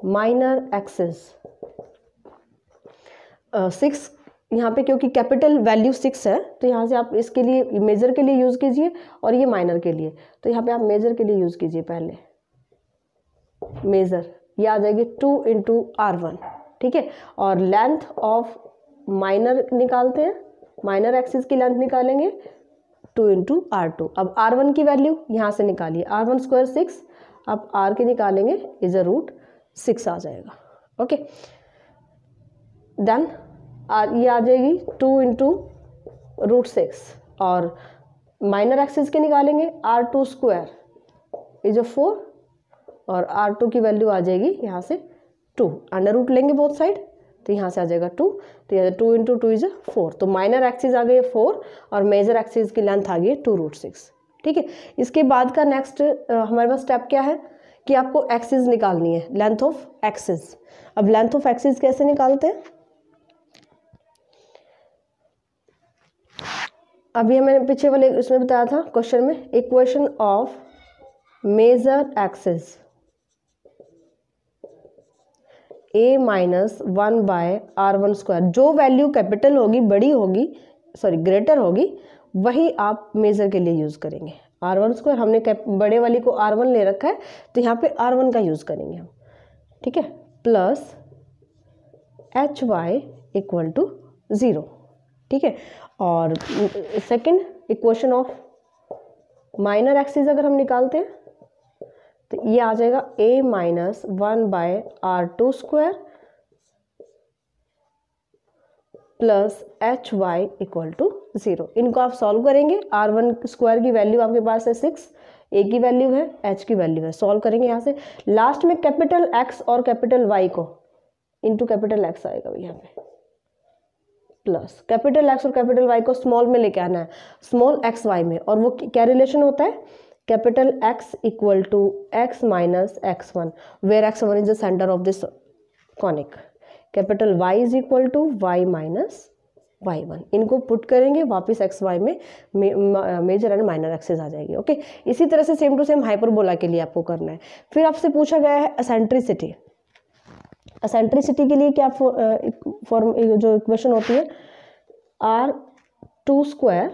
minor axes six यहाँ पे क्योंकि कैपिटल वैल्यू सिक्स है तो यहाँ से आप इसके लिए मेजर के लिए यूज़ कीजिए और ये माइनर के लिए तो यहाँ पे आप मेजर के लिए यूज़ कीजिए पहले मेज़र ये आ जाएगी टू इंटू आर वन ठीक है और लेंथ ऑफ माइनर निकालते हैं माइनर एक्सिस की लेंथ निकालेंगे टू इंटू आर टू अब आर वन की वैल्यू यहाँ से निकालिए आर वन स्क्वायर सिक्स अब आर के निकालेंगे इज अ रूट सिक्स आ जाएगा ओके देन ये आ जाएगी टू इंटू रूट सिक्स और माइनर एक्सिस के निकालेंगे R two square is a four और आर टू की वैल्यू आ जाएगी यहाँ से टू अंडर रूट लेंगे बोथ साइड तो यहाँ से आ जाएगा टू तो यहाँ two into two is four तो माइनर एक्सिस आ गई फोर और मेजर एक्सिस की लेंथ आ गई टू रूट सिक्स ठीक है इसके बाद का नेक्स्ट हमारे पास स्टेप क्या है कि आपको एक्सिस निकालनी है लेंथ ऑफ एक्सिस अब लेंथ ऑफ एक्सिस कैसे निकालते हैं अभी हमें पीछे वाले उसमें बताया था क्वेश्चन में equation of major axis A minus one by R one square जो वैल्यू कैपिटल होगी बड़ी होगी सॉरी ग्रेटर होगी वही आप मेज़र के लिए यूज़ करेंगे आर वन स्क्वायर हमने बड़े वाली को आर वन ले रखा है तो यहाँ पे आर वन का यूज़ करेंगे हम ठीक है plus H Y equal to zero ठीक है और second equation of minor axis अगर हम निकालते हैं तो ये आ जाएगा a minus one by R two square plus H Y equal to zero इनको आप सॉल्व करेंगे आर वन स्क्वायर की वैल्यू आपके पास है सिक्स ए की वैल्यू है एच की वैल्यू है सॉल्व करेंगे यहाँ से लास्ट में कैपिटल एक्स और कैपिटल वाई को इनटू कैपिटल एक्स आएगा यहाँ पे प्लस कैपिटल एक्स और कैपिटल वाई को स्मॉल में लेके आना है स्मॉल एक्स वाई में और वो क्या रिलेशन होता है capital X equal to X minus X1 where X1 is the center of this conic capital Y is equal to Y minus y1 इनको पुट करेंगे वापस एक्स वाई में मेजर एंड माइनर एक्सेस आ जाएगी okay इसी तरह से same to same hyperbola के लिए आपको करना है फिर आपसे पूछा गया है असेंट्रिसिटी असेंट्रिसिटी के लिए क्या फॉर्म uh, जो इक्वेशन होती है आर टू स्क्वायर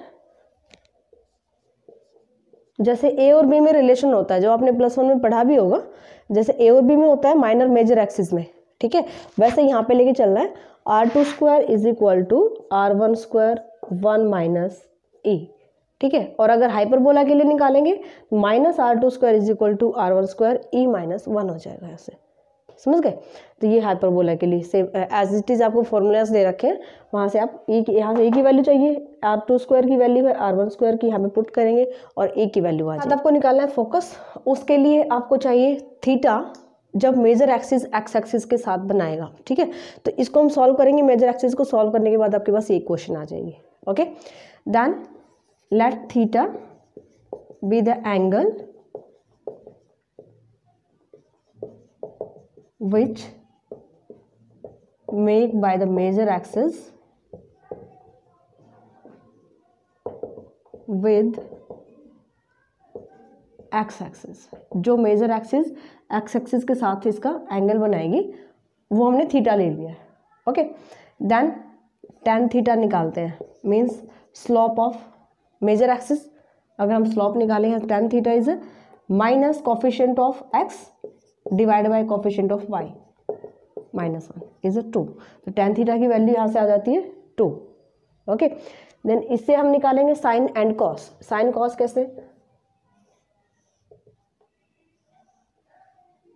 जैसे ए और बी में रिलेशन होता है जो आपने प्लस वन में पढ़ा भी होगा जैसे ए और बी में होता है माइनर मेजर एक्सिस में ठीक है वैसे यहाँ पे लेके चलना है R two square is equal to R one square one minus E ठीक है और अगर हाइपरबोला के लिए निकालेंगे minus R two square is equal to R one square E minus one हो जाएगा यहाँ से समझ गए तो ये हाइपरबोला के लिए सेम एज इट इज़ आपको फॉर्मूलाज दे रखे हैं वहाँ से आप ए की यहाँ से ए की वैल्यू चाहिए आर टू स्क्वायर की वैल्यू है आर वन स्क्वायर की यहाँ पे पुट करेंगे और ए की वैल्यू आ जाए आपको निकालना है फोकस उसके लिए आपको चाहिए थीटा जब मेजर एक्सिस एक्स एक्सिस के साथ बनाएगा ठीक है तो इसको हम सॉल्व करेंगे मेजर एक्सिस को सॉल्व करने के बाद आपके पास एक क्वेश्चन आ जाएगी okay then let theta be the angle which make by the major axis with X axis जो मेजर एक्सिस एक्स एक्सिस के साथ इसका एंगल बनाएगी वो हमने थीटा ले लिया है ओके देन टेन थीटा निकालते हैं means slope of major axis अगर हम स्लोप निकालेंगे tan theta is minus coefficient of X divide by coefficient of Y minus one is a two तो टेन थीटा की वैल्यू यहाँ से आ जाती है टू ओके देन इससे हम निकालेंगे sine and cos sine cos कैसे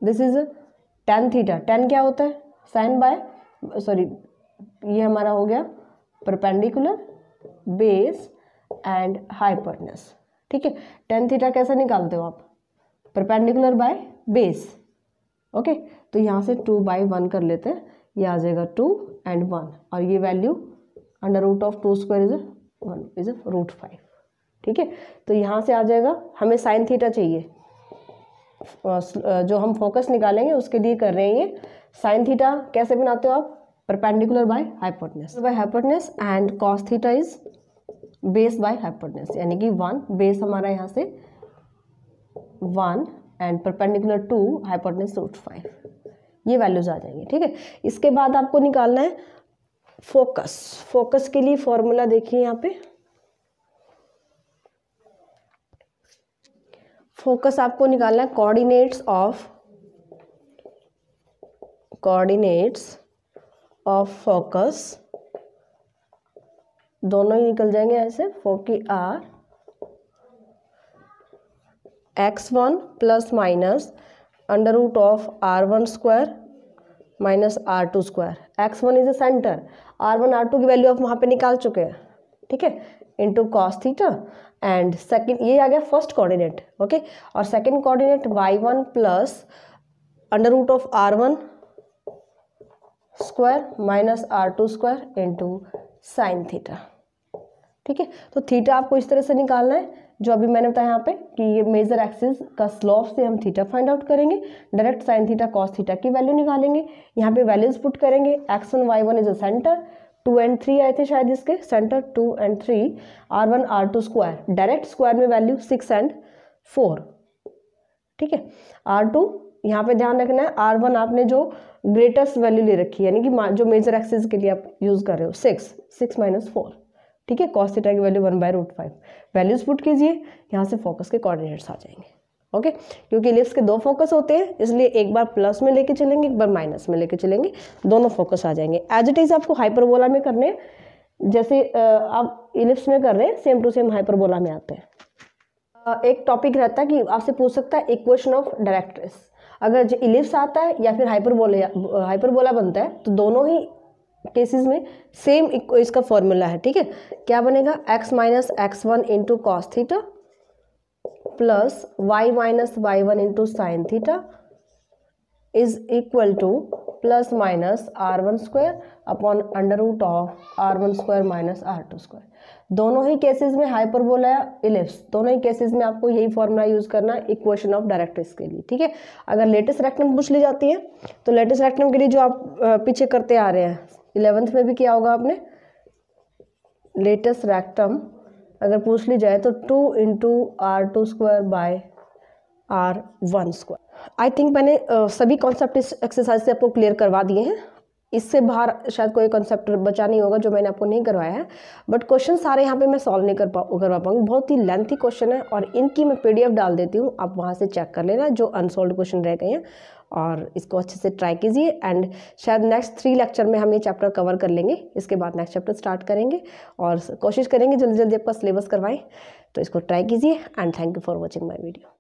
this is tan theta tan क्या होता है साइन बाय सॉरी ये हमारा हो गया परपेंडिकुलर बेस एंड हाइपरनेस ठीक है टेन थीटा कैसे निकालते हो आप परपेंडिकुलर बाय बेस ओके तो यहाँ से टू बाई वन कर लेते हैं ये आ जाएगा टू एंड वन और ये value under root of two square is one is root five ठीक है तो यहाँ से आ जाएगा हमें साइन थीटा चाहिए जो हम फोकस निकालेंगे उसके लिए कर रहे हैं ये साइन थीटा कैसे बनाते हो आप perpendicular by hypotenuse by hypotenuse and cos theta is base by hypotenuse यानी कि वन बेस हमारा यहाँ से one and perpendicular to hypotenuse root five ये वैल्यूज आ जाएंगे ठीक है इसके बाद आपको निकालना है फोकस फोकस के लिए फॉर्मूला देखिए यहाँ पे फोकस आपको निकालना है coordinates of coordinates of focus दोनों ही निकल जाएंगे ऐसे foci are X one plus minus under root of R one square minus R two square X one is a centre R one R two की value आप वहाँ पे निकाल चुके हैं ठीक है into cos theta and second ये आ गया फर्स्ट कोऑर्डिनेट ओके और second coordinate Y one plus under root of R one square minus R two square into sine theta ठीक है तो थीटा आपको इस तरह से निकालना है जो अभी मैंने बताया यहाँ पे कि ये मेजर एक्सिस का स्लोप से हम थीटा फाइंड आउट करेंगे direct sine theta cos theta की वैल्यू निकालेंगे यहाँ पे वैल्यूज पुट करेंगे X one Y one is a centre two and three आए थे शायद इसके centre two and three R one R two square direct square में वैल्यू सिक्स एंड फोर ठीक है आर टू यहाँ पे ध्यान रखना है आर वन आपने जो ग्रेटेस्ट वैल्यू ले रखी है यानी कि जो मेजर एक्सिस के लिए आप यूज़ कर रहे हो सिक्स सिक्स माइनस फोर ठीक है कॉस थीटा की value one by root five values put कीजिए यहाँ से फोकस के कोऑर्डिनेट्स आ जाएंगे ओके क्योंकि लिप्स के दो फोकस होते हैं इसलिए एक बार प्लस में लेके चलेंगे एक बार माइनस में लेके चलेंगे दोनों फोकस आ जाएंगे एज इट इज़ आपको हाइपरबोला में करने जैसे आप इलिप्स में कर रहे हैं सेम टू सेम हाइपरबोला में आते हैं एक टॉपिक रहता है कि आपसे पूछ सकता है इक्वेशन ऑफ डायरेक्ट्रेस अगर जो इलिप्स आता है या फिर हाइपरबोला हाइपरबोला बनता है तो दोनों ही केसेस में सेम इसका फॉर्मूला है ठीक है क्या बनेगा X minus X one into cos theta plus Y minus Y one into sine theta is equal to plus minus R one square upon under root of R one square minus R two square दोनों ही cases में hyperbola या ellipse दोनों ही cases में आपको यही formula use करना है इक्वेशन ऑफ डायरेक्ट्रिक्स के लिए ठीक है अगर लेटेस्ट रेक्टम पूछ ली जाती है तो लेटेस्ट रेक्टम के लिए जो आप पीछे करते आ रहे हैं इलेवेंथ में भी किया होगा आपने लेटेस्ट रैक्टम अगर पूछ ली जाए तो two into R two square by R one square I think मैंने uh, सभी कॉन्सेप्ट इस एक्सरसाइज से आपको क्लियर करवा दिए हैं इससे बाहर शायद कोई कॉन्सेप्ट बचा नहीं होगा जो मैंने आपको नहीं करवाया है बट क्वेश्चन सारे यहाँ पे मैं सॉल्व नहीं कर पा करवा पाऊँगी बहुत ही लेंथी क्वेश्चन है और इनकी मैं पीडीएफ डाल देती हूँ आप वहाँ से चेक कर लेना जो अनसॉल्व क्वेश्चन रह गए हैं और इसको अच्छे से ट्राई कीजिए एंड शायद नेक्स्ट थ्री लेक्चर में हम ये चैप्टर कवर कर लेंगे इसके बाद नेक्स्ट चैप्टर स्टार्ट करेंगे और कोशिश करेंगे जल्दी जल्दी आपका सिलेबस करवाएं तो इसको ट्राई कीजिए and thank you for watching my video